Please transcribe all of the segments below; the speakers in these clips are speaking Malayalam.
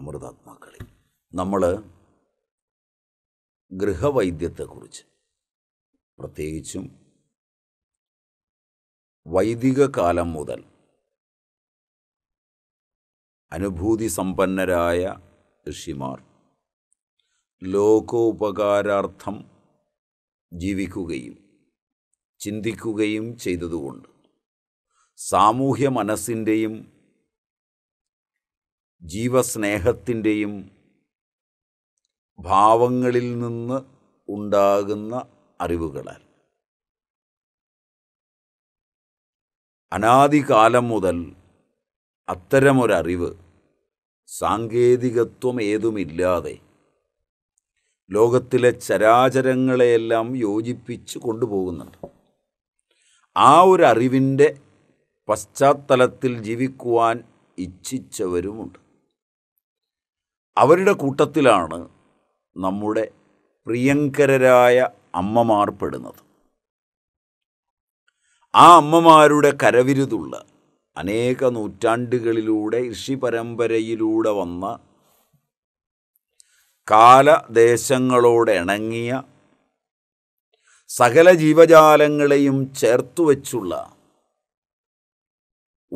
അമൃതാത്മാക്കളെ നമ്മൾ ഗൃഹവൈദ്യത്തെക്കുറിച്ച് പ്രത്യേകിച്ചും വൈദിക കാലം മുതൽ അനുഭൂതി സമ്പന്നരായ ഋഷിമാർ ലോകോപകാരാർത്ഥം ജീവിക്കുകയും ചിന്തിക്കുകയും ചെയ്തതുകൊണ്ട് സാമൂഹ്യ മനസ്സിൻ്റെയും ജീവസ്നേഹത്തിൻ്റെയും ഭാവങ്ങളിൽ നിന്ന് ഉണ്ടാകുന്ന അറിവുകളാൽ അനാദികാലം മുതൽ അത്തരമൊരറിവ് സാങ്കേതികത്വം ഏതുമില്ലാതെ ലോകത്തിലെ ചരാചരങ്ങളെയെല്ലാം യോജിപ്പിച്ച് കൊണ്ടുപോകുന്നുണ്ട് ആ ഒരു അറിവിൻ്റെ പശ്ചാത്തലത്തിൽ ജീവിക്കുവാൻ ഇച്ഛിച്ചവരുമുണ്ട് അവരുടെ കൂട്ടത്തിലാണ് നമ്മുടെ പ്രിയങ്കരരായ അമ്മമാർ പെടുന്നത് ആ അമ്മമാരുടെ കരവിരുതുള്ള അനേക നൂറ്റാണ്ടുകളിലൂടെ ഋഷി പരമ്പരയിലൂടെ വന്ന കാലദേശങ്ങളോട് ഇണങ്ങിയ സകല ജീവജാലങ്ങളെയും ചേർത്തു വച്ചുള്ള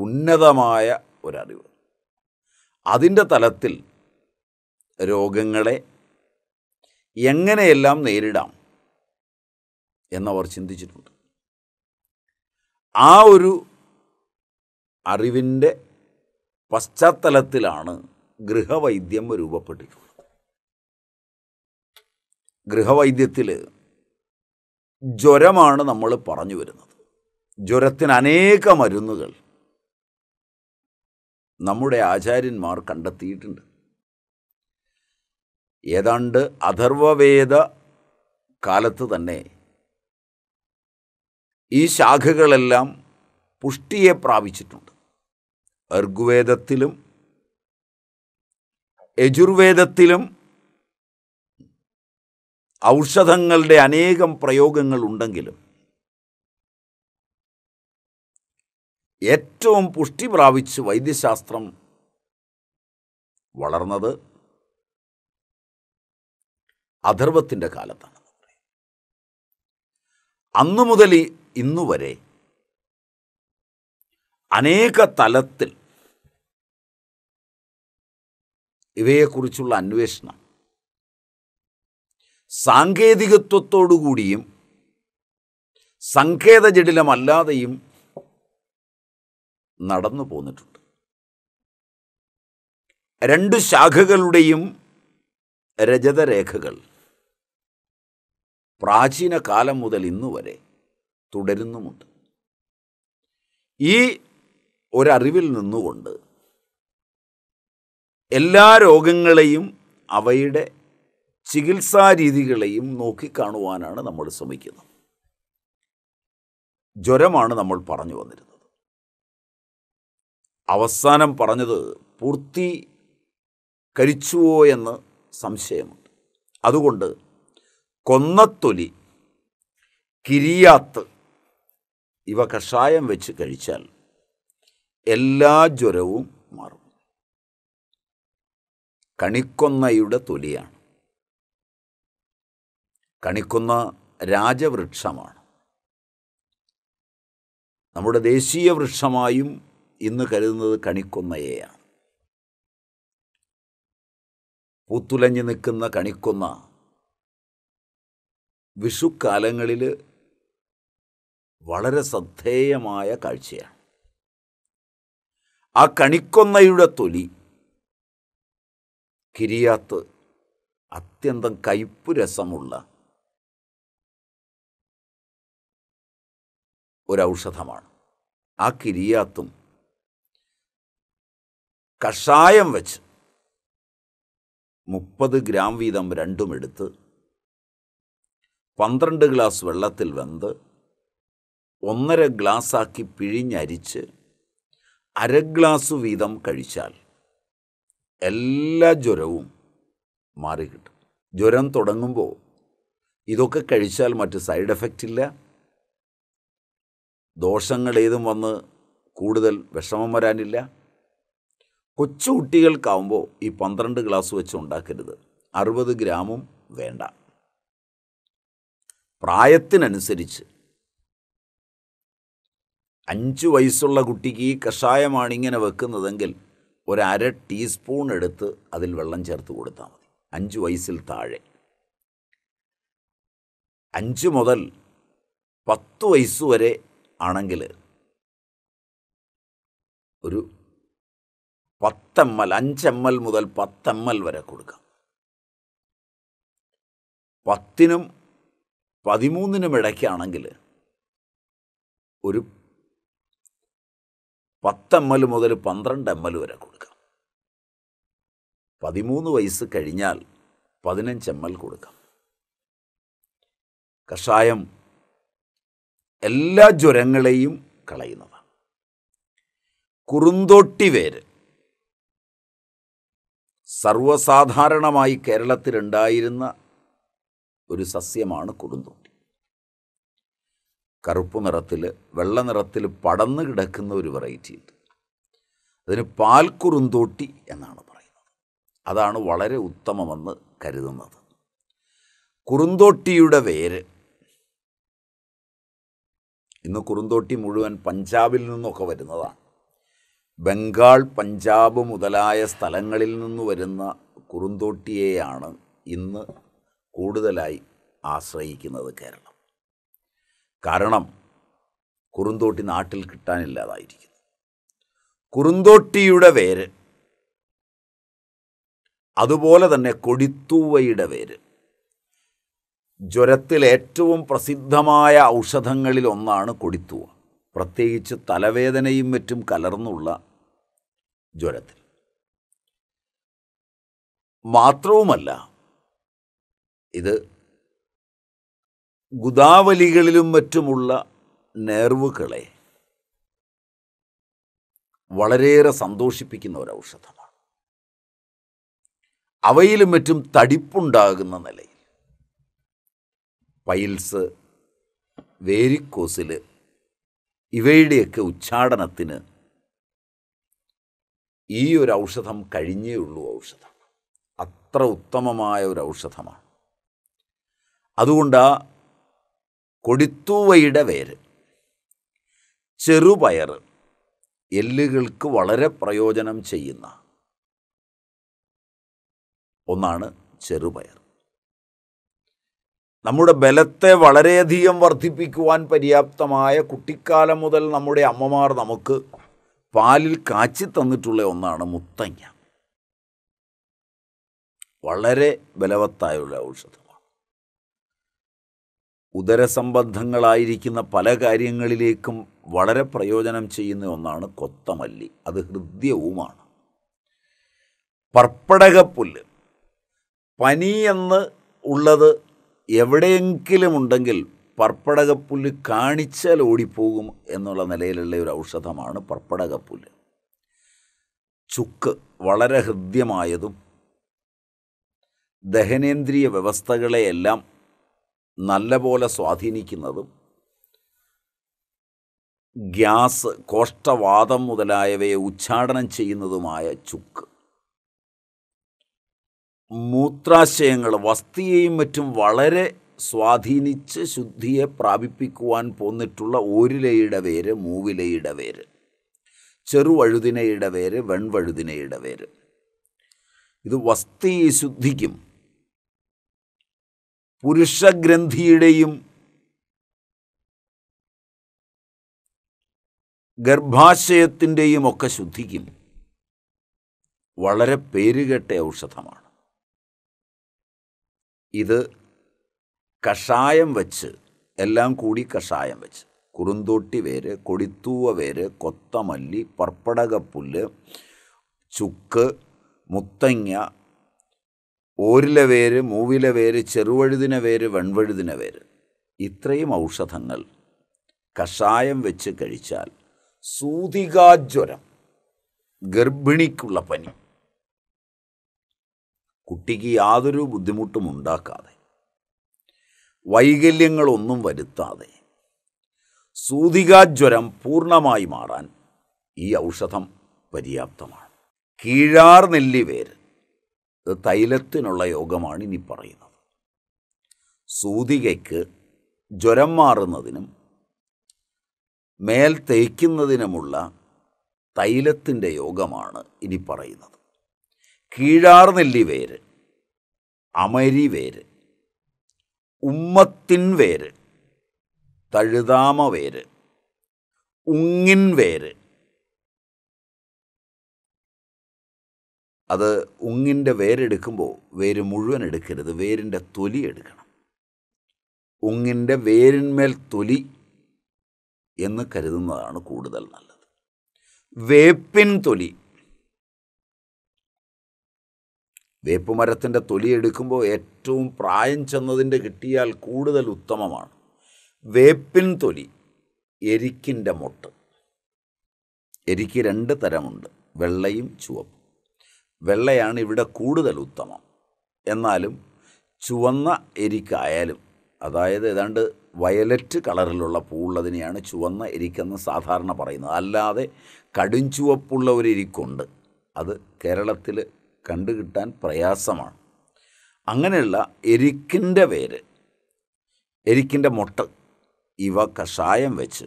ഉന്നതമായ ഒരറിവ് അതിൻ്റെ തലത്തിൽ രോഗങ്ങളെ എങ്ങനെയെല്ലാം നേരിടാം എന്നവർ ചിന്തിച്ചിട്ടുണ്ട് ആ ഒരു അറിവിൻ്റെ പശ്ചാത്തലത്തിലാണ് ഗൃഹവൈദ്യം രൂപപ്പെട്ടിട്ടുള്ളത് ഗൃഹവൈദ്യത്തിൽ ജ്വരമാണ് നമ്മൾ പറഞ്ഞു വരുന്നത് ജ്വരത്തിന് അനേക മരുന്നുകൾ നമ്മുടെ ആചാര്യന്മാർ കണ്ടെത്തിയിട്ടുണ്ട് ഏതാണ്ട് അഥർവവേദ കാലത്ത് തന്നെ ഈ ശാഖകളെല്ലാം പുഷ്ടിയെ പ്രാപിച്ചിട്ടുണ്ട് അർഗുവേദത്തിലും യജുർവേദത്തിലും ഔഷധങ്ങളുടെ അനേകം പ്രയോഗങ്ങൾ ഉണ്ടെങ്കിലും ഏറ്റവും പുഷ്ടി പ്രാപിച്ച് വൈദ്യശാസ്ത്രം വളർന്നത് അധർവത്തിൻ്റെ കാലത്താണ് അന്നു മുതൽ ഇന്നു വരെ അനേക തലത്തിൽ ഇവയെക്കുറിച്ചുള്ള അന്വേഷണം സാങ്കേതികത്വത്തോടുകൂടിയും സങ്കേതജടിലമല്ലാതെയും നടന്നു പോന്നിട്ടുണ്ട് രണ്ട് ശാഖകളുടെയും രജതരേഖകൾ പ്രാചീന കാലം മുതൽ ഇന്നുവരെ തുടരുന്നുമുണ്ട് ഈ ഒരറിവിൽ നിന്നുകൊണ്ട് എല്ലാ രോഗങ്ങളെയും അവയുടെ ചികിത്സാ രീതികളെയും നോക്കിക്കാണുവാനാണ് നമ്മൾ ശ്രമിക്കുന്നത് ജ്വരമാണ് നമ്മൾ പറഞ്ഞു വന്നിരുന്നത് അവസാനം പറഞ്ഞത് പൂർത്തി കരിച്ചുവോ എന്ന് സംശയമുണ്ട് അതുകൊണ്ട് കൊന്നത്തൊലി കിരിയാത്ത് ഇവ കഷായം വെച്ച് കഴിച്ചാൽ എല്ലാ ജ്വരവും മാറും കണിക്കൊന്നയുടെ തൊലിയാണ് കണിക്കൊന്ന രാജവൃക്ഷമാണ് നമ്മുടെ ദേശീയ വൃക്ഷമായും ഇന്ന് കരുതുന്നത് കണിക്കൊന്നയെയാണ് പൂത്തുലഞ്ഞു നിൽക്കുന്ന കണിക്കുന്ന വിഷുക്കാലങ്ങളിൽ വളരെ ശ്രദ്ധേയമായ കാഴ്ചയാണ് ആ കണിക്കൊന്നയുടെ തൊലി കിരിയാത്ത് അത്യന്തം കയ്പു രസമുള്ള ഒരൗഷധമാണ് ആ കിരിയാത്തും കഷായം വെച്ച് മുപ്പത് ഗ്രാം വീതം രണ്ടും എടുത്ത് പന്ത്രണ്ട് ഗ്ലാസ് വെള്ളത്തിൽ വെന്ത് ഒന്നര ഗ്ലാസ്സാക്കി പിഴിഞ്ഞരിച്ച് അര ഗ്ലാസ് വീതം കഴിച്ചാൽ എല്ലാ ജ്വരവും മാറിക്കിട്ടും ജ്വരം തുടങ്ങുമ്പോൾ ഇതൊക്കെ കഴിച്ചാൽ മറ്റ് സൈഡ് എഫക്റ്റ് ഇല്ല ദോഷങ്ങൾ ഏതും വന്ന് കൂടുതൽ വിഷമം വരാനില്ല കൊച്ചു കുട്ടികൾക്കാവുമ്പോൾ ഈ പന്ത്രണ്ട് ഗ്ലാസ് വെച്ച് ഉണ്ടാക്കരുത് അറുപത് ഗ്രാമും വേണ്ട പ്രായത്തിനനുസരിച്ച് അഞ്ച് വയസ്സുള്ള കുട്ടിക്ക് ഈ കഷായമാണ് ഇങ്ങനെ വെക്കുന്നതെങ്കിൽ ഒരര ടീസ്പൂൺ എടുത്ത് അതിൽ വെള്ളം ചേർത്ത് കൊടുത്താൽ മതി അഞ്ച് വയസ്സിൽ താഴെ അഞ്ച് മുതൽ പത്ത് വയസ്സ് വരെ ആണെങ്കിൽ ഒരു പത്തെം എൽ അഞ്ചെം എൽ മുതൽ പത്തെം എൽ വരെ കൊടുക്കാം പത്തിനും പതിമൂന്നിനും ഇടയ്ക്കാണെങ്കിൽ ഒരു പത്തെം എൽ മുതൽ പന്ത്രണ്ട് എം എൽ വരെ കൊടുക്കാം പതിമൂന്ന് വയസ്സ് കഴിഞ്ഞാൽ പതിനഞ്ച് എം എൽ കൊടുക്കാം കഷായം എല്ലാ ജ്വരങ്ങളെയും കളയുന്നതാണ് കുറുന്തോട്ടി വേര് സർവസാധാരണമായി കേരളത്തിലുണ്ടായിരുന്ന ഒരു സസ്യമാണ് കൊടുന്തോട്ടി കറുപ്പ് നിറത്തിൽ വെള്ള നിറത്തിൽ പടന്നു കിടക്കുന്ന ഒരു വെറൈറ്റി ഉണ്ട് അതിന് പാൽക്കുറുന്തോട്ടി എന്നാണ് പറയുന്നത് അതാണ് വളരെ ഉത്തമമെന്ന് കരുതുന്നത് കുറുന്തോട്ടിയുടെ വേര് ഇന്ന് കുറുന്തോട്ടി മുഴുവൻ പഞ്ചാബിൽ നിന്നൊക്കെ വരുന്നതാണ് ബംഗാൾ പഞ്ചാബ് മുതലായ സ്ഥലങ്ങളിൽ നിന്ന് വരുന്ന കുറുന്തോട്ടിയെയാണ് ഇന്ന് കൂടുതലായി ആശ്രയിക്കുന്നത് കേരളം കാരണം കുറുന്തോട്ടി നാട്ടിൽ കിട്ടാനില്ലാതായിരിക്കുന്നു കുറുന്തോട്ടിയുടെ വേര് അതുപോലെ തന്നെ കൊടിത്തൂവയുടെ വേര് ജ്വരത്തിൽ ഏറ്റവും പ്രസിദ്ധമായ ഔഷധങ്ങളിൽ ഒന്നാണ് കൊടിത്തൂവ പ്രത്യേകിച്ച് തലവേദനയും മറ്റും കലർന്നുള്ള ജ്വരത്തിൽ മാത്രവുമല്ല ഇത് ഗുദാവലികളിലും മറ്റുമുള്ള നേർവുകളെ വളരെയേറെ സന്തോഷിപ്പിക്കുന്ന ഒരു ഔഷധമാണ് അവയിലും മറ്റും തടിപ്പുണ്ടാകുന്ന നിലയിൽ പൈൽസ് വേരിക്കോസിൽ ഇവയുടെയൊക്കെ ഉച്ചാടനത്തിന് ഈ ഒരു ഔഷധം കഴിഞ്ഞേ ഉള്ളൂ ഔഷധം അത്ര ഉത്തമമായ ഒരു ഔഷധമാണ് അതുകൊണ്ട് കൊടിത്തൂവയുടെ വേര് ചെറുപയർ എല്ലുകൾക്ക് വളരെ പ്രയോജനം ചെയ്യുന്ന ഒന്നാണ് ചെറുപയർ നമ്മുടെ ബലത്തെ വളരെയധികം വർദ്ധിപ്പിക്കുവാൻ പര്യാപ്തമായ കുട്ടിക്കാലം മുതൽ നമ്മുടെ അമ്മമാർ നമുക്ക് പാലിൽ കാച്ചി തന്നിട്ടുള്ള ഒന്നാണ് മുത്തങ്ങ വളരെ ബലവത്തായ ഒരു ഔഷധമാണ് ഉദരസംബന്ധങ്ങളായിരിക്കുന്ന പല കാര്യങ്ങളിലേക്കും വളരെ പ്രയോജനം ചെയ്യുന്ന ഒന്നാണ് കൊത്തമല്ലി അത് ഹൃദ്യവുമാണ് പർപ്പടകപ്പുല്ല് പനി എന്ന് ഉള്ളത് എവിടെയെങ്കിലും ഉണ്ടെങ്കിൽ പർപ്പടകപ്പുല്ല് കാണിച്ചാൽ ഓടിപ്പോകും എന്നുള്ള നിലയിലുള്ള ഒരു ഔഷധമാണ് പർപ്പടകപ്പുല്ല് ചുക്ക് വളരെ ഹൃദ്യമായതും ദഹനേന്ദ്രിയ വ്യവസ്ഥകളെയെല്ലാം നല്ലപോലെ സ്വാധീനിക്കുന്നതും ഗ്യാസ് കോഷ്ടവാദം മുതലായവയെ ഉച്ചാടനം ചെയ്യുന്നതുമായ ചുക്ക് മൂത്രാശയങ്ങൾ വസ്തിയെയും മറ്റും വളരെ സ്വാധീനിച്ച് ശുദ്ധിയെ പ്രാപിപ്പിക്കുവാൻ പോന്നിട്ടുള്ള ഓരിലയുടെ വേര് മൂവിലയുടെ വേര് ചെറുവഴുതിനയുടെ വേര് വെൺവഴുതിനയുടെ വേര് ഇത് വസ്തി ശുദ്ധിക്കും പുരുഷഗ്രന്ഥിയുടെയും ഗർഭാശയത്തിൻ്റെയും ഒക്കെ ശുദ്ധിക്കും വളരെ പേരുകെട്ട ഔഷധമാണ് ഇത് കഷായം വെച്ച് എല്ലാം കൂടി കഷായം വെച്ച് കുറുന്തോട്ടി വേര് കൊടിത്തൂവ വേര് കൊത്തമല്ലി പർപ്പടകപ്പുല്ല് ചുക്ക് മുത്തങ്ങ ഓരില വേര് മൂവില വേര് ചെറുവഴുതിന വേര് വെൺവഴുതിന വേര് ഇത്രയും ഔഷധങ്ങൾ കഷായം വെച്ച് കഴിച്ചാൽ സൂതികാജ്വരം ഗർഭിണിക്കുള്ള പനി കുട്ടിക്ക് യാതൊരു ബുദ്ധിമുട്ടും ഉണ്ടാക്കാതെ വൈകല്യങ്ങളൊന്നും വരുത്താതെ സൂതികാജ്വരം പൂർണ്ണമായി മാറാൻ ഈ ഔഷധം പര്യാപ്തമാണ് കീഴാർ നെല്ലിവേര് തൈലത്തിനുള്ള യോഗമാണ് ഇനി പറയുന്നത് സൂതികയ്ക്ക് ജ്വരം മാറുന്നതിനും മേൽ തേക്കുന്നതിനുമുള്ള തൈലത്തിൻ്റെ യോഗമാണ് ഇനി പറയുന്നത് കീഴാർ നെല്ലിവേര് അമരിവേര് ഉമ്മത്തിൻ വേര് തഴുതാമ വേര് ഉങ്ങിൻ വേര് അത് ഉങ്ങിൻ്റെ വേരെടുക്കുമ്പോൾ വേര് മുഴുവൻ എടുക്കരുത് വേരിൻ്റെ തൊലി എടുക്കണം ഉങ്ങിൻ്റെ വേരിന്മേൽ തൊലി എന്ന് കരുതുന്നതാണ് കൂടുതൽ നല്ലത് വേപ്പിൻ തൊലി വേപ്പുമരത്തിൻ്റെ തൊലി എടുക്കുമ്പോൾ ഏറ്റവും പ്രായം ചെന്നതിൻ്റെ കിട്ടിയാൽ കൂടുതൽ ഉത്തമമാണ് വേപ്പിൻ തൊലി എരിക്കിൻ്റെ മൊട്ട് എരിക്ക് രണ്ട് തരമുണ്ട് വെള്ളയും ചുവപ്പും വെള്ളയാണ് ഇവിടെ കൂടുതൽ ഉത്തമം എന്നാലും ചുവന്ന എരിക്കായാലും അതായത് ഏതാണ്ട് വയലറ്റ് കളറിലുള്ള പൂവുള്ളതിനെയാണ് ചുവന്ന എരിക്കെന്ന് സാധാരണ പറയുന്നത് അല്ലാതെ കടുംചുവപ്പുള്ള ഒരു എരിക്കുണ്ട് അത് കേരളത്തിൽ കണ്ടുകിട്ടാൻ പ്രയാസമാണ് അങ്ങനെയുള്ള എരിക്കിൻ്റെ വേര് എരിക്കിൻ്റെ മുട്ട ഇവ കഷായം വെച്ച്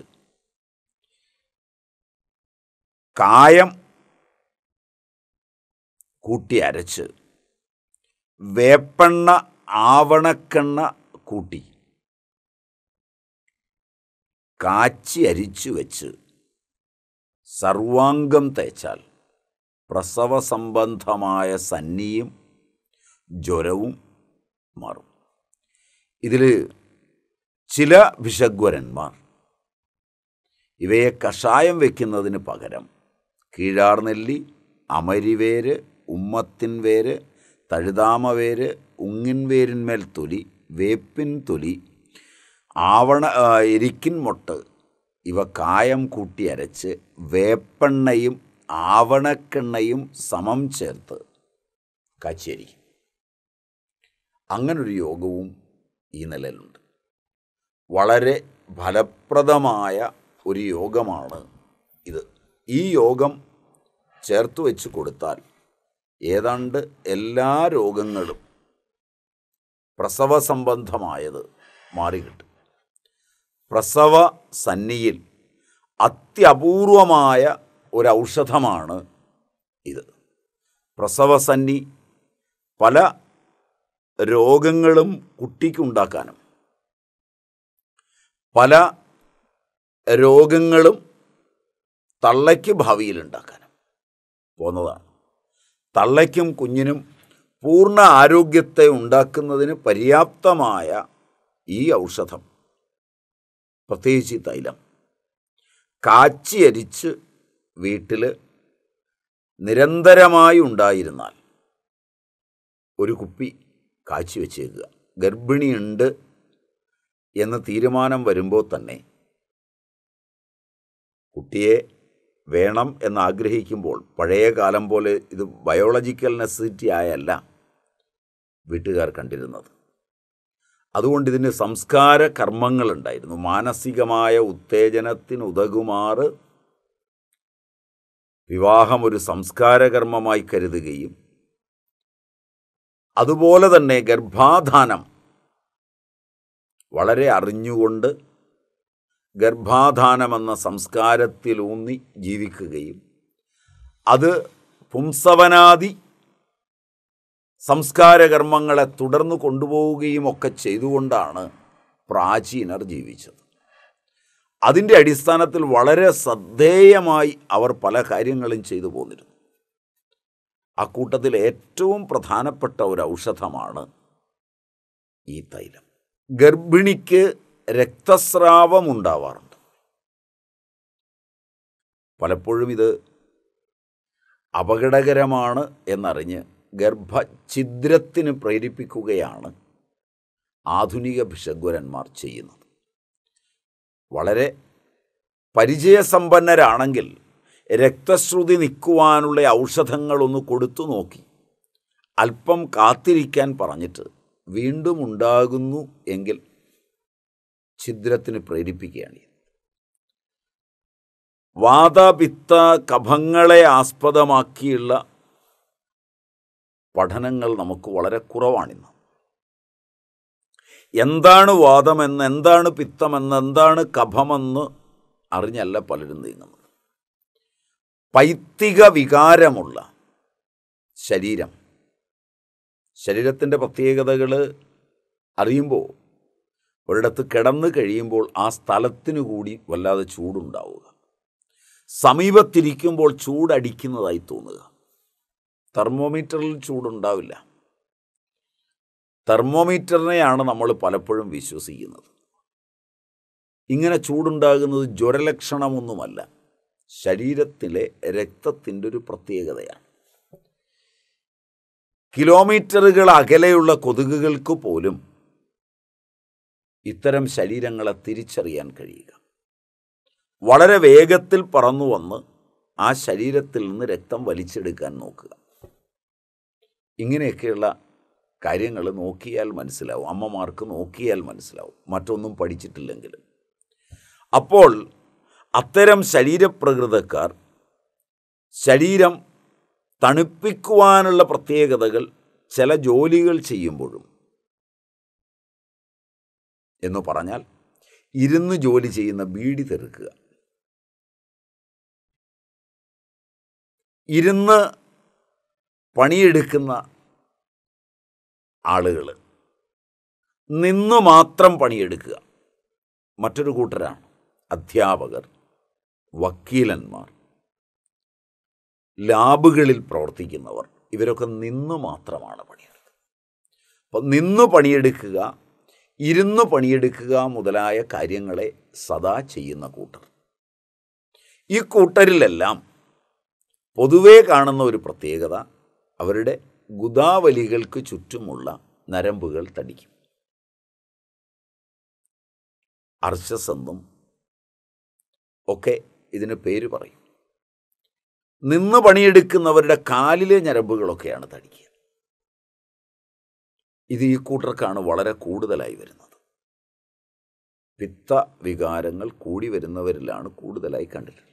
കായം കൂട്ടി അരച്ച് വേപ്പെണ്ണ ആവണക്കെണ്ണ കൂട്ടി കാച്ചി അരിച്ചു വെച്ച് സർവാംഗം തേച്ചാൽ പ്രസവ സംബന്ധമായ സന്നിയും ജ്വരവും മാറും ഇതിൽ ചില വിഷഗ്വരന്മാർ ഇവയെ കഷായം വയ്ക്കുന്നതിന് പകരം കീഴാർനെല്ലി അമരിവേര് ഉമ്മത്തിൻ വേര് തഴുതാമവേര് ഉങ്ങിൻവേരിന്മേൽ തൊലി വേപ്പിൻ തൊലി ആവണ എരിക്കിൻ മൊട്ട് ഇവ കായം കൂട്ടി അരച്ച് വേപ്പെണ്ണയും ആവണക്കെണ്ണയും സമം ചേർത്ത് കച്ചേരി അങ്ങനൊരു യോഗവും ഈ നിലയിലുണ്ട് വളരെ ഫലപ്രദമായ ഒരു യോഗമാണ് ഇത് ഈ യോഗം ചേർത്ത് വെച്ച് കൊടുത്താൽ ഏതാണ്ട് എല്ലാ രോഗങ്ങളും പ്രസവ സംബന്ധമായത് മാറികിട്ടും പ്രസവ സന്നിയിൽ അത്യപൂർവമായ ഒരൗഷധമാണ് ഇത് പ്രസവസന്നി പല രോഗങ്ങളും കുട്ടിക്കുണ്ടാക്കാനും പല രോഗങ്ങളും തള്ളയ്ക്ക് ഭാവിയിലുണ്ടാക്കാനും പോന്നതാണ് തള്ളയ്ക്കും കുഞ്ഞിനും പൂർണ്ണ ആരോഗ്യത്തെ ഉണ്ടാക്കുന്നതിന് പര്യാപ്തമായ ഈ ഔഷധം പ്രത്യേകിച്ച് ഈ തൈലം കാച്ചിയരിച്ച് വീട്ടിൽ നിരന്തരമായി ഉണ്ടായിരുന്നാൽ ഒരു കുപ്പി കാച്ചി വെച്ചേക്കുക ഗർഭിണിയുണ്ട് എന്ന തീരുമാനം വരുമ്പോൾ തന്നെ കുട്ടിയെ വേണം എന്നാഗ്രഹിക്കുമ്പോൾ പഴയ കാലം പോലെ ഇത് ബയോളജിക്കൽ നെസസിറ്റി ആയല്ല വീട്ടുകാർ കണ്ടിരുന്നത് അതുകൊണ്ട് ഇതിന് സംസ്കാര കർമ്മങ്ങളുണ്ടായിരുന്നു മാനസികമായ ഉത്തേജനത്തിനുതകുമാറ് വിവാഹം ഒരു സംസ്കാരകർമ്മമായി കരുതുകയും അതുപോലെ തന്നെ ഗർഭാധാനം വളരെ അറിഞ്ഞുകൊണ്ട് ഗർഭാധാനമെന്ന സംസ്കാരത്തിലൂന്നി ജീവിക്കുകയും അത് പുംസവനാദി സംസ്കാരകർമ്മങ്ങളെ തുടർന്ന് കൊണ്ടുപോവുകയും ഒക്കെ ചെയ്തുകൊണ്ടാണ് പ്രാചീനർ ജീവിച്ചത് അതിൻ്റെ അടിസ്ഥാനത്തിൽ വളരെ ശ്രദ്ധേയമായി അവർ പല കാര്യങ്ങളും ചെയ്തു പോന്നിരുന്നു അക്കൂട്ടത്തിൽ ഏറ്റവും പ്രധാനപ്പെട്ട ഒരു ഔഷധമാണ് ഈ തൈലം ഗർഭിണിക്ക് രക്തസ്രാവം ഉണ്ടാവാറുണ്ട് പലപ്പോഴും ഇത് അപകടകരമാണ് എന്നറിഞ്ഞ് ഗർഭഛിദ്രത്തിന് പ്രേരിപ്പിക്കുകയാണ് ആധുനിക ഭിഷഗ്വരന്മാർ ചെയ്യുന്നത് വളരെ പരിചയസമ്പന്നരാണെങ്കിൽ രക്തശ്രുതി നിൽക്കുവാനുള്ള ഔഷധങ്ങളൊന്ന് കൊടുത്തു നോക്കി അല്പം കാത്തിരിക്കാൻ പറഞ്ഞിട്ട് വീണ്ടും ഉണ്ടാകുന്നു എങ്കിൽ ഛിദ്രത്തിന് പ്രേരിപ്പിക്കുകയാണ് വാതപിത്ത കഭങ്ങളെ ആസ്പദമാക്കിയുള്ള പഠനങ്ങൾ നമുക്ക് വളരെ കുറവാണിന്ന് എന്താണ് വാദമെന്ന് എന്താണ് പിത്തമെന്ന് എന്താണ് കഭമെന്ന് അറിഞ്ഞല്ല പലരും നീങ്ങുന്നത് പൈത്തിക വികാരമുള്ള ശരീരം ശരീരത്തിൻ്റെ പ്രത്യേകതകൾ അറിയുമ്പോൾ ഒരിടത്ത് കിടന്ന് കഴിയുമ്പോൾ ആ സ്ഥലത്തിനു കൂടി വല്ലാതെ ചൂടുണ്ടാവുക സമീപത്തിരിക്കുമ്പോൾ ചൂടടിക്കുന്നതായി തോന്നുക തെർമോമീറ്ററിൽ ചൂടുണ്ടാവില്ല തെർമോമീറ്ററിനെയാണ് നമ്മൾ പലപ്പോഴും വിശ്വസിക്കുന്നത് ഇങ്ങനെ ചൂടുണ്ടാകുന്നത് ജ്വരലക്ഷണമൊന്നുമല്ല ശരീരത്തിലെ രക്തത്തിൻ്റെ ഒരു പ്രത്യേകതയാണ് കിലോമീറ്ററുകൾ അകലെയുള്ള കൊതുകുകൾക്ക് പോലും ഇത്തരം ശരീരങ്ങളെ തിരിച്ചറിയാൻ കഴിയുക വളരെ വേഗത്തിൽ പറന്നു വന്ന് ആ ശരീരത്തിൽ നിന്ന് രക്തം വലിച്ചെടുക്കാൻ നോക്കുക ഇങ്ങനെയൊക്കെയുള്ള കാര്യങ്ങൾ നോക്കിയാൽ മനസ്സിലാവും അമ്മമാർക്ക് നോക്കിയാൽ മനസ്സിലാവും മറ്റൊന്നും പഠിച്ചിട്ടില്ലെങ്കിലും അപ്പോൾ അത്തരം ശരീരപ്രകൃതക്കാർ ശരീരം തണുപ്പിക്കുവാനുള്ള പ്രത്യേകതകൾ ചില ജോലികൾ ചെയ്യുമ്പോഴും എന്ന് പറഞ്ഞാൽ ഇരുന്ന് ജോലി ചെയ്യുന്ന ബീഡി തെറുക്കുക ഇരുന്ന് പണിയെടുക്കുന്ന ആളുകൾ നിന്നു മാത്രം പണിയെടുക്കുക മറ്റൊരു കൂട്ടരാണ് അധ്യാപകർ വക്കീലന്മാർ ലാബുകളിൽ പ്രവർത്തിക്കുന്നവർ ഇവരൊക്കെ നിന്നു മാത്രമാണ് പണിയെടുക്കുക അപ്പം നിന്നു പണിയെടുക്കുക ഇരുന്നു പണിയെടുക്കുക മുതലായ കാര്യങ്ങളെ സദാ ചെയ്യുന്ന കൂട്ടർ ഈ കൂട്ടരിലെല്ലാം പൊതുവേ കാണുന്ന ഒരു പ്രത്യേകത അവരുടെ ഗുദാവലികൾക്ക് ചുറ്റുമുള്ള നരമ്പുകൾ തടിക്കും അർശസെന്നും ഒക്കെ ഇതിന് പേര് പറയും നിന്ന് പണിയെടുക്കുന്നവരുടെ കാലിലെ ഞരമ്പുകളൊക്കെയാണ് തടിക്കുക ഇത് ഈ കൂട്ടർക്കാണ് വളരെ കൂടുതലായി വരുന്നത് പിത്ത വികാരങ്ങൾ കൂടി വരുന്നവരിലാണ് കൂടുതലായി കണ്ടിട്ടുള്ളത്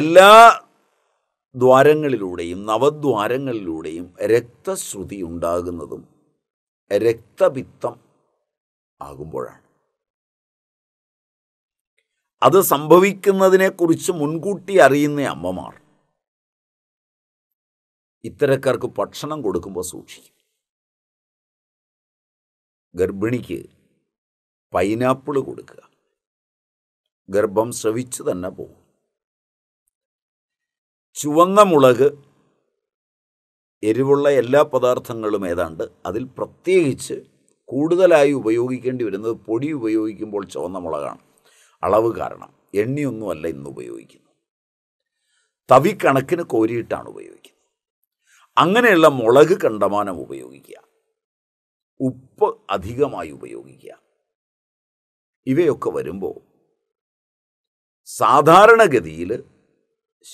എല്ലാ ദ്വാരങ്ങളിലൂടെയും നവദ്വാരങ്ങളിലൂടെയും രക്തശ്രുതി ഉണ്ടാകുന്നതും രക്തപിത്തം ആകുമ്പോഴാണ് അത് സംഭവിക്കുന്നതിനെക്കുറിച്ച് മുൻകൂട്ടി അറിയുന്ന അമ്മമാർ ഇത്തരക്കാർക്ക് ഭക്ഷണം കൊടുക്കുമ്പോൾ സൂക്ഷിക്കും ഗർഭിണിക്ക് പൈനാപ്പിൾ കൊടുക്കുക ഗർഭം ശ്രവിച്ചു തന്നെ പോകും ചുവന്ന മുളക് എരിവുള്ള എല്ലാ പദാർത്ഥങ്ങളും ഏതാണ്ട് അതിൽ പ്രത്യേകിച്ച് കൂടുതലായി ഉപയോഗിക്കേണ്ടി വരുന്നത് പൊടി ഉപയോഗിക്കുമ്പോൾ ചുവന്ന മുളകാണ് അളവ് കാരണം എണ്ണയൊന്നുമല്ല ഇന്ന് ഉപയോഗിക്കുന്നു തവി കണക്കിന് കോരിയിട്ടാണ് ഉപയോഗിക്കുന്നത് അങ്ങനെയുള്ള മുളക് കണ്ടമാനം ഉപയോഗിക്കുക ഉപ്പ് അധികമായി ഉപയോഗിക്കുക ഇവയൊക്കെ വരുമ്പോൾ സാധാരണഗതിയിൽ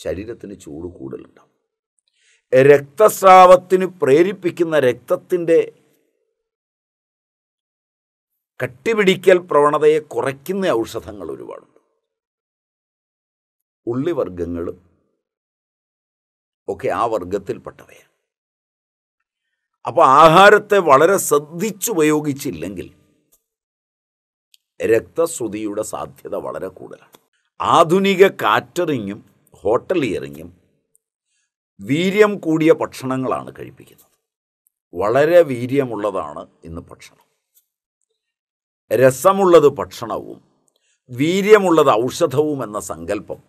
ശരീരത്തിന് ചൂട് കൂടുതലുണ്ടാവും രക്തസ്രാവത്തിന് പ്രേരിപ്പിക്കുന്ന രക്തത്തിൻ്റെ കട്ടിപിടിക്കൽ പ്രവണതയെ കുറയ്ക്കുന്ന ഔഷധങ്ങൾ ഒരുപാടുണ്ട് ഉള്ളിവർഗങ്ങളും ഒക്കെ ആ വർഗത്തിൽപ്പെട്ടവയാണ് അപ്പോൾ ആഹാരത്തെ വളരെ ശ്രദ്ധിച്ചുപയോഗിച്ചില്ലെങ്കിൽ രക്തശ്രുതിയുടെ സാധ്യത വളരെ കൂടുതലാണ് ആധുനിക കാറ്ററിങ്ങും ഇറങ്ങിയും വീര്യം കൂടിയ ഭക്ഷണങ്ങളാണ് കഴിപ്പിക്കുന്നത് വളരെ വീര്യമുള്ളതാണ് ഇന്ന് ഭക്ഷണം രസമുള്ളത് ഭക്ഷണവും വീര്യമുള്ളത് ഔഷധവും എന്ന സങ്കല്പം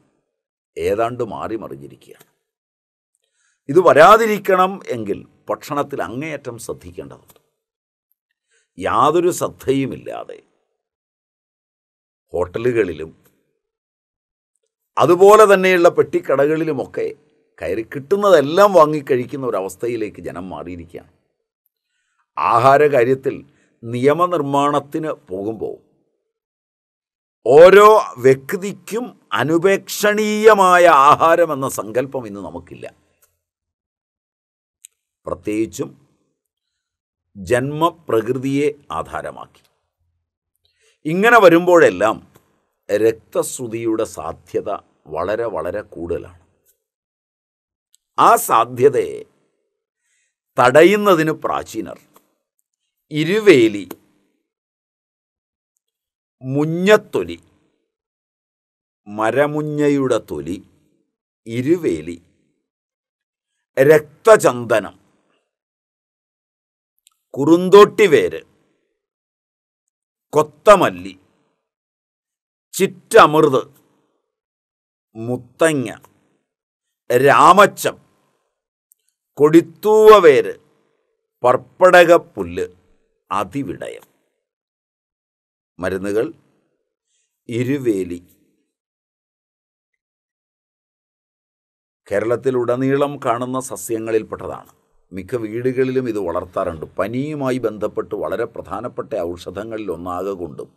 ഏതാണ്ട് മാറി മറിഞ്ഞിരിക്കുകയാണ് ഇത് വരാതിരിക്കണം എങ്കിൽ ഭക്ഷണത്തിൽ അങ്ങേയറ്റം ശ്രദ്ധിക്കേണ്ടതുണ്ട് യാതൊരു ശ്രദ്ധയുമില്ലാതെ ഹോട്ടലുകളിലും അതുപോലെ തന്നെയുള്ള പെട്ടിക്കടകളിലുമൊക്കെ കയറി കിട്ടുന്നതെല്ലാം വാങ്ങിക്കഴിക്കുന്ന ഒരവസ്ഥയിലേക്ക് ജനം മാറിയിരിക്കുകയാണ് ആഹാര കാര്യത്തിൽ നിയമനിർമ്മാണത്തിന് പോകുമ്പോൾ ഓരോ വ്യക്തിക്കും അനുപേക്ഷണീയമായ ആഹാരം എന്ന സങ്കല്പം ഇന്ന് നമുക്കില്ല പ്രത്യേകിച്ചും ജന്മപ്രകൃതിയെ ആധാരമാക്കി ഇങ്ങനെ വരുമ്പോഴെല്ലാം രക്തശ്രുതിയുടെ സാധ്യത വളരെ വളരെ കൂടുതലാണ് ആ സാധ്യതയെ തടയുന്നതിന് പ്രാചീനർ ഇരുവേലി മുഞ്ഞത്തൊലി മരമുഞ്ഞയുടെ തൊലി ഇരുവേലി രക്തചന്ദനം കുറുന്തോട്ടിവേര് കൊത്തമല്ലി ചിറ്റമൃത് മുത്തങ്ങ രാമച്ചം കൊടിത്തൂവവേര് പർപ്പടകപ്പുല്ല് അതിവിടയം മരുന്നുകൾ ഇരുവേലി കേരളത്തിലുടനീളം കാണുന്ന സസ്യങ്ങളിൽപ്പെട്ടതാണ് മിക്ക വീടുകളിലും ഇത് വളർത്താറുണ്ട് പനിയുമായി ബന്ധപ്പെട്ട് വളരെ പ്രധാനപ്പെട്ട ഔഷധങ്ങളിൽ കൊണ്ടും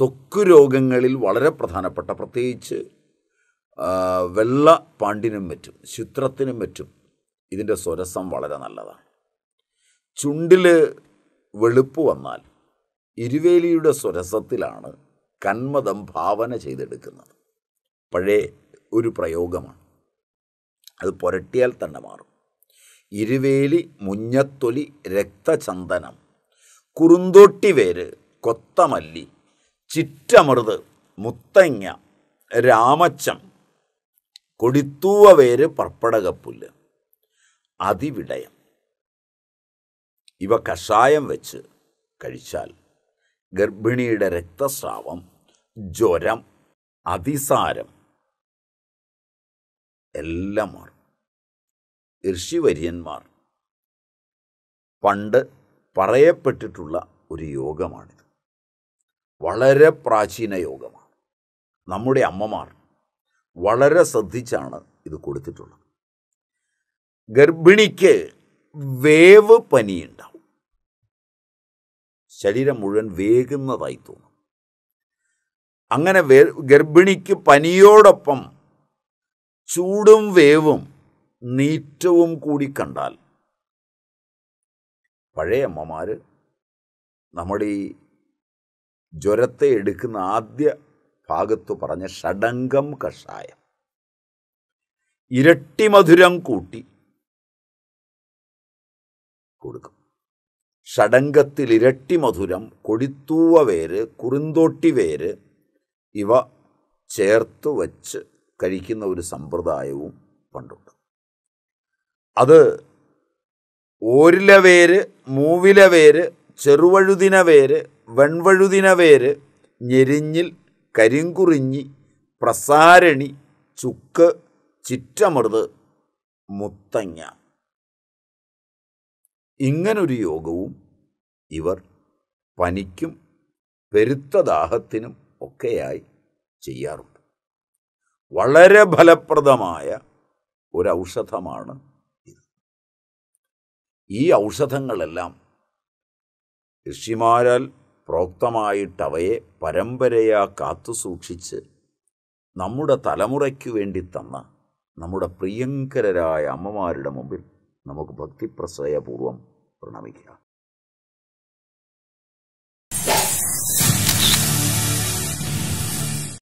തൊക്ക് രോഗങ്ങളിൽ വളരെ പ്രധാനപ്പെട്ട പ്രത്യേകിച്ച് വെള്ള പാണ്ടിനും മറ്റും ചിത്രത്തിനും മറ്റും ഇതിൻ്റെ സ്വരസം വളരെ നല്ലതാണ് ചുണ്ടിൽ വെളുപ്പ് വന്നാൽ ഇരുവേലിയുടെ സ്വരസത്തിലാണ് കന്മതം ഭാവന ചെയ്തെടുക്കുന്നത് പഴയ ഒരു പ്രയോഗമാണ് അത് പുരട്ടിയാൽ തന്നെ മാറും ഇരുവേലി മുഞ്ഞത്തൊലി രക്തചന്ദനം കുറുന്തോട്ടി വേര് കൊത്തമല്ലി ചിറ്റമൃത് മുത്തങ്ങ രാമച്ചം കൊടിത്തൂവ വേര് പർപ്പടകപ്പുല്ല് അതിവിടയം ഇവ കഷായം വെച്ച് കഴിച്ചാൽ ഗർഭിണിയുടെ രക്തസ്രാവം ജ്വരം അതിസാരം എല്ലാം മാറും ഋഷിവര്യന്മാർ പണ്ട് പറയപ്പെട്ടിട്ടുള്ള ഒരു യോഗമാണിത് വളരെ പ്രാചീന യോഗമാണ് നമ്മുടെ അമ്മമാർ വളരെ ശ്രദ്ധിച്ചാണ് ഇത് കൊടുത്തിട്ടുള്ളത് ഗർഭിണിക്ക് വേവ് പനിയുണ്ടാവും ശരീരം മുഴുവൻ വേകുന്നതായി തോന്നും അങ്ങനെ വേ ഗർഭിണിക്ക് പനിയോടൊപ്പം ചൂടും വേവും നീറ്റവും കൂടി കണ്ടാൽ പഴയ അമ്മമാർ നമ്മുടെ ഈ ജ്വരത്തെ എടുക്കുന്ന ആദ്യ ഭാഗത്ത് പറഞ്ഞ ഷഡംഗം കഷായം ഇരട്ടി മധുരം കൂട്ടി കൊടുക്കും ഷഡംഗത്തിൽ ഇരട്ടി മധുരം കൊടിത്തൂവ വേര് കുറുന്തോട്ടി വേര് ഇവ ചേർത്ത് വച്ച് കഴിക്കുന്ന ഒരു സമ്പ്രദായവും പണ്ടുണ്ട് അത് ഓരില വേര് മൂവില വേര് ചെറുവഴുതിന വേര് വെൺവഴുതിനവേര് ഞെരിഞ്ഞിൽ കരിങ്കുറിഞ്ഞി പ്രസാരണി ചുക്ക് ചിറ്റമൃത് മുത്തങ്ങ ഇങ്ങനൊരു യോഗവും ഇവർ പനിക്കും പെരുത്ത ദാഹത്തിനും ഒക്കെയായി ചെയ്യാറുണ്ട് വളരെ ഫലപ്രദമായ ഒരു ഔഷധമാണ് ഇത് ഈ ഔഷധങ്ങളെല്ലാം ഋഷിമാരാൽ പ്രോക്തമായിട്ടവയെ പരമ്പരയാ കാത്തുസൂക്ഷിച്ച് നമ്മുടെ തലമുറയ്ക്കു വേണ്ടി തന്ന നമ്മുടെ പ്രിയങ്കരരായ അമ്മമാരുടെ മുമ്പിൽ നമുക്ക് ഭക്തിപ്രസയപൂർവം പ്രണമിക്കാം